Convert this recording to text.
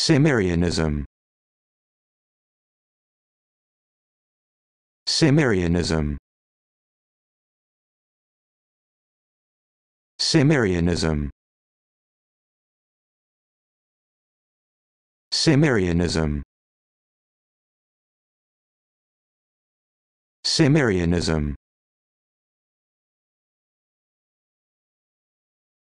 Cimmerianism Cimmerianism Cimmerianism Cimmerianism Cimmerianism